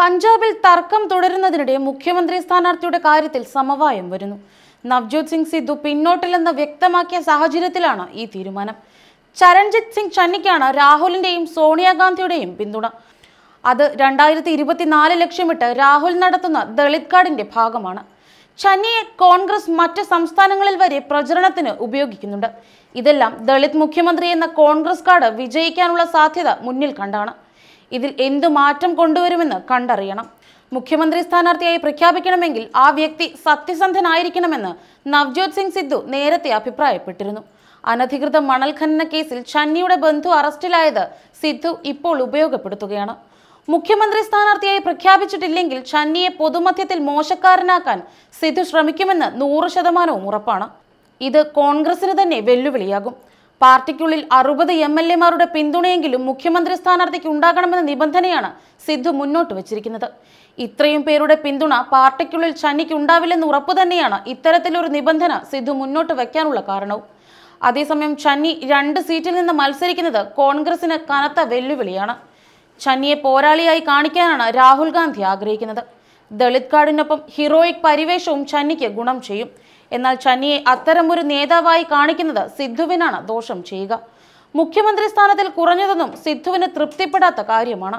പഞ്ചാബിൽ തർക്കം തുടരുന്നതിനിടെ മുഖ്യമന്ത്രി സ്ഥാനാർത്ഥിയുടെ കാര്യത്തിൽ സമവായം വരുന്നു നവ്ജോത് സിംഗ് സിദ്ധു പിന്നോട്ടില്ലെന്ന് വ്യക്തമാക്കിയ സാഹചര്യത്തിലാണ് ഈ തീരുമാനം ചരൺജിത് സിംഗ് ചന്നിക്കാണ് രാഹുലിന്റെയും സോണിയാഗാന്ധിയുടെയും പിന്തുണ അത് രണ്ടായിരത്തി ഇരുപത്തിനാല് ലക്ഷ്യമിട്ട് രാഹുൽ നടത്തുന്ന ദളിത് കാർഡിന്റെ ഭാഗമാണ് ചന്നിയെ കോൺഗ്രസ് മറ്റ് സംസ്ഥാനങ്ങളിൽ വരെ പ്രചരണത്തിന് ഉപയോഗിക്കുന്നുണ്ട് ഇതെല്ലാം ദളിത് മുഖ്യമന്ത്രി എന്ന കോൺഗ്രസ് കാർഡ് വിജയിക്കാനുള്ള സാധ്യത മുന്നിൽ കണ്ടാണ് ഇതിൽ എന്തു മാറ്റം കൊണ്ടുവരുമെന്ന് കണ്ടറിയണം മുഖ്യമന്ത്രി സ്ഥാനാർത്ഥിയായി പ്രഖ്യാപിക്കണമെങ്കിൽ ആ വ്യക്തി സത്യസന്ധനായിരിക്കണമെന്ന് നവ്ജോത് സിംഗ് സിദ്ധു നേരത്തെ അഭിപ്രായപ്പെട്ടിരുന്നു അനധികൃത മണൽ ഖനന കേസിൽ ചന്നിയുടെ ബന്ധു അറസ്റ്റിലായത് സിദ്ധു ഇപ്പോൾ ഉപയോഗപ്പെടുത്തുകയാണ് മുഖ്യമന്ത്രി സ്ഥാനാർത്ഥിയായി പ്രഖ്യാപിച്ചിട്ടില്ലെങ്കിൽ ചന്നിയെ പൊതുമധ്യത്തിൽ മോശക്കാരനാക്കാൻ സിദ്ധു ശ്രമിക്കുമെന്ന് നൂറ് ശതമാനവും ഉറപ്പാണ് ഇത് കോൺഗ്രസിന് തന്നെ വെല്ലുവിളിയാകും പാർട്ടിക്കുള്ളിൽ അറുപത് എം എൽ എമാരുടെ പിന്തുണയെങ്കിലും മുഖ്യമന്ത്രി സ്ഥാനാർത്ഥിക്ക് ഉണ്ടാകണമെന്ന നിബന്ധനയാണ് സിദ്ധു മുന്നോട്ട് വച്ചിരിക്കുന്നത് ഇത്രയും പേരുടെ പിന്തുണ പാർട്ടിക്കുള്ളിൽ ചന്നിക്ക് ഉണ്ടാവില്ലെന്ന് ഉറപ്പു തന്നെയാണ് ഇത്തരത്തിലൊരു നിബന്ധന സിദ്ധു മുന്നോട്ട് വയ്ക്കാനുള്ള കാരണവും അതേസമയം ചന്നി രണ്ട് സീറ്റിൽ നിന്ന് മത്സരിക്കുന്നത് കോൺഗ്രസിന് കനത്ത വെല്ലുവിളിയാണ് ചന്നിയെ പോരാളിയായി കാണിക്കാനാണ് രാഹുൽ ഗാന്ധി ആഗ്രഹിക്കുന്നത് ദളിത് കാർഡിനൊപ്പം ഹീറോയിക് പരിവേഷവും ചന്നിക്ക് ഗുണം ചെയ്യും എന്നാൽ ചന്നിയെ അത്തരമൊരു നേതാവായി കാണിക്കുന്നത് സിദ്ധുവിനാണ് ദോഷം ചെയ്യുക മുഖ്യമന്ത്രി സ്ഥാനത്തിൽ കുറഞ്ഞതെന്നും സിദ്ധുവിന് തൃപ്തിപ്പെടാത്ത കാര്യമാണ്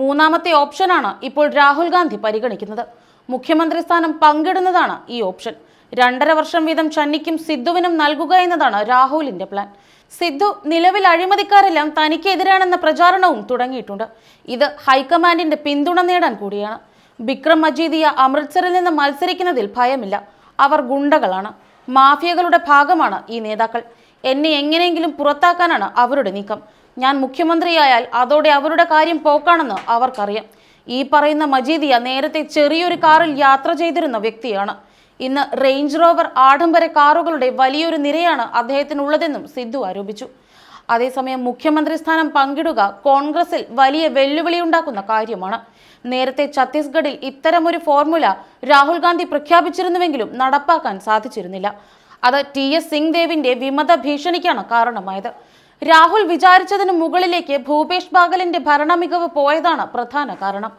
മൂന്നാമത്തെ ഓപ്ഷനാണ് ഇപ്പോൾ രാഹുൽ ഗാന്ധി പരിഗണിക്കുന്നത് മുഖ്യമന്ത്രി സ്ഥാനം പങ്കിടുന്നതാണ് ഈ ഓപ്ഷൻ രണ്ടര വർഷം വീതം ചന്നിക്കും സിദ്ധുവിനും നൽകുക എന്നതാണ് രാഹുലിന്റെ പ്ലാൻ സിദ്ധു നിലവിൽ അഴിമതിക്കാരെല്ലാം തനിക്കെതിരാണെന്ന പ്രചാരണവും തുടങ്ങിയിട്ടുണ്ട് ഇത് ഹൈക്കമാൻഡിന്റെ പിന്തുണ നേടാൻ കൂടിയാണ് വിക്രം മജീദിയ അമൃത്സറിൽ നിന്ന് മത്സരിക്കുന്നതിൽ ഭയമില്ല അവർ ഗുണ്ടകളാണ് മാഫിയകളുടെ ഭാഗമാണ് ഈ നേതാക്കൾ എന്നെ എങ്ങനെയെങ്കിലും പുറത്താക്കാനാണ് അവരുടെ നീക്കം ഞാൻ മുഖ്യമന്ത്രിയായാൽ അതോടെ അവരുടെ കാര്യം പോക്കാണെന്ന് അവർക്കറിയാം ഈ പറയുന്ന മജീദിയ നേരത്തെ ചെറിയൊരു കാറിൽ യാത്ര ചെയ്തിരുന്ന വ്യക്തിയാണ് ഇന്ന് റേഞ്ച് റോവർ ആഡംബര കാറുകളുടെ വലിയൊരു നിരയാണ് അദ്ദേഹത്തിനുള്ളതെന്നും സിദ്ധു ആരോപിച്ചു അതേസമയം മുഖ്യമന്ത്രി സ്ഥാനം പങ്കിടുക കോൺഗ്രസിൽ വലിയ വെല്ലുവിളിയുണ്ടാക്കുന്ന കാര്യമാണ് നേരത്തെ ഛത്തീസ്ഗഡിൽ ഇത്തരമൊരു ഫോർമുല രാഹുൽ ഗാന്ധി പ്രഖ്യാപിച്ചിരുന്നുവെങ്കിലും നടപ്പാക്കാൻ സാധിച്ചിരുന്നില്ല അത് ടി എസ് സിംഗ് ദേവിന്റെ വിമത ഭീഷണിക്കാണ് കാരണമായത് രാഹുൽ വിചാരിച്ചതിന് മുകളിലേക്ക് ഭൂപേഷ് ബാഗലിന്റെ ഭരണമികവ് പോയതാണ് പ്രധാന കാരണം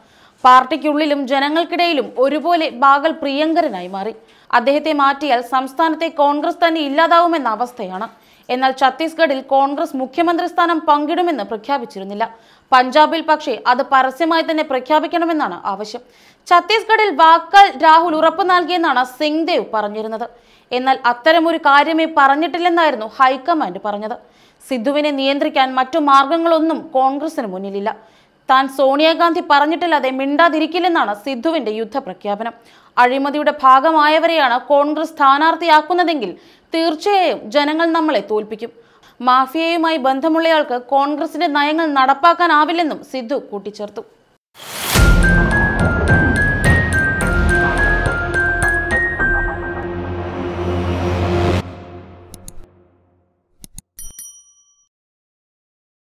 പാർട്ടിക്കുള്ളിലും ജനങ്ങൾക്കിടയിലും ഒരുപോലെ ബാഗൽ പ്രിയങ്കരനായി മാറി അദ്ദേഹത്തെ മാറ്റിയാൽ സംസ്ഥാനത്തെ കോൺഗ്രസ് തന്നെ ഇല്ലാതാവുമെന്ന അവസ്ഥയാണ് എന്നാൽ ഛത്തീസ്ഗഡിൽ കോൺഗ്രസ് മുഖ്യമന്ത്രി സ്ഥാനം പങ്കിടുമെന്ന് പ്രഖ്യാപിച്ചിരുന്നില്ല പഞ്ചാബിൽ പക്ഷേ അത് പരസ്യമായി തന്നെ പ്രഖ്യാപിക്കണമെന്നാണ് ആവശ്യം ഛത്തീസ്ഗഡിൽ വാക്കാൽ രാഹുൽ ഉറപ്പു നൽകിയെന്നാണ് സിംഗ്ദേവ് പറഞ്ഞിരുന്നത് എന്നാൽ അത്തരമൊരു കാര്യമേ പറഞ്ഞിട്ടില്ലെന്നായിരുന്നു ഹൈക്കമാൻഡ് പറഞ്ഞത് സിദ്ധുവിനെ നിയന്ത്രിക്കാൻ മറ്റു മാർഗങ്ങളൊന്നും കോൺഗ്രസിന് മുന്നിലില്ല താൻ സോണിയാഗാന്ധി പറഞ്ഞിട്ടില്ലാതെ മിണ്ടാതിരിക്കില്ലെന്നാണ് സിദ്ധുവിന്റെ യുദ്ധപ്രഖ്യാപനം അഴിമതിയുടെ ഭാഗമായവരെയാണ് കോൺഗ്രസ് സ്ഥാനാർത്ഥിയാക്കുന്നതെങ്കിൽ തീർച്ചയായും ജനങ്ങൾ നമ്മളെ തോൽപ്പിക്കും മാഫിയയുമായി ബന്ധമുള്ളയാൾക്ക് കോൺഗ്രസിന്റെ നയങ്ങൾ നടപ്പാക്കാനാവില്ലെന്നും സിദ്ധു കൂട്ടിച്ചേർത്തു